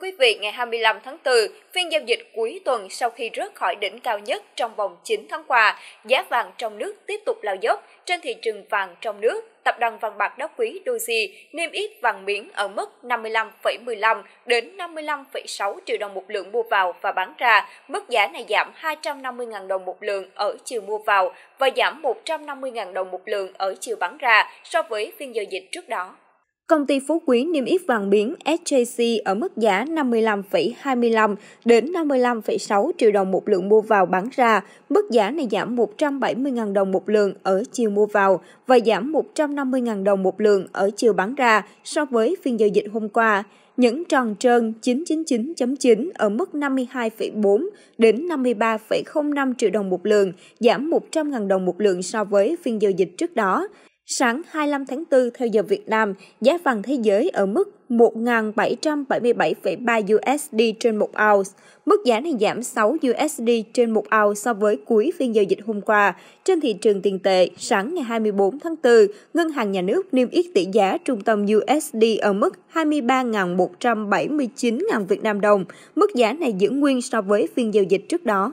thưa quý vị, ngày 25 tháng 4, phiên giao dịch cuối tuần sau khi rớt khỏi đỉnh cao nhất trong vòng 9 tháng qua, giá vàng trong nước tiếp tục lao dốc. Trên thị trường vàng trong nước, tập đoàn vàng bạc đá quý Doji niêm yết vàng miếng ở mức 55,15 đến 55,6 triệu đồng một lượng mua vào và bán ra. Mức giá này giảm 250.000 đồng một lượng ở chiều mua vào và giảm 150.000 đồng một lượng ở chiều bán ra so với phiên giao dịch trước đó. Công ty Phú Quý niêm yết vàng biến SJC ở mức giá 55,25 đến 55,6 triệu đồng một lượng mua vào bán ra. Mức giá này giảm 170.000 đồng một lượng ở chiều mua vào và giảm 150.000 đồng một lượng ở chiều bán ra so với phiên giao dịch hôm qua. Nhẫn tròn trơn 999.9 ở mức 52,4 đến 53,05 triệu đồng một lượng, giảm 100.000 đồng một lượng so với phiên giao dịch trước đó. Sáng 25 tháng 4 theo giờ Việt Nam, giá vàng thế giới ở mức 1.777,3 USD trên một ounce. Mức giá này giảm 6 USD trên một ounce so với cuối phiên giao dịch hôm qua. Trên thị trường tiền tệ, sáng ngày 24 tháng 4, Ngân hàng Nhà nước niêm yết tỷ giá trung tâm USD ở mức 23.179.000 Việt Nam đồng. Mức giá này giữ nguyên so với phiên giao dịch trước đó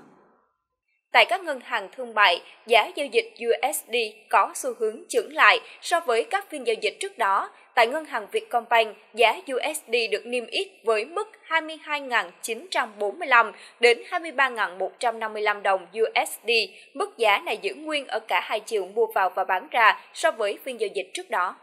tại các ngân hàng thương mại, giá giao dịch USD có xu hướng chững lại so với các phiên giao dịch trước đó. Tại ngân hàng Vietcombank, giá USD được niêm yết với mức 22.945 đến 23.155 đồng USD. Mức giá này giữ nguyên ở cả hai chiều mua vào và bán ra so với phiên giao dịch trước đó.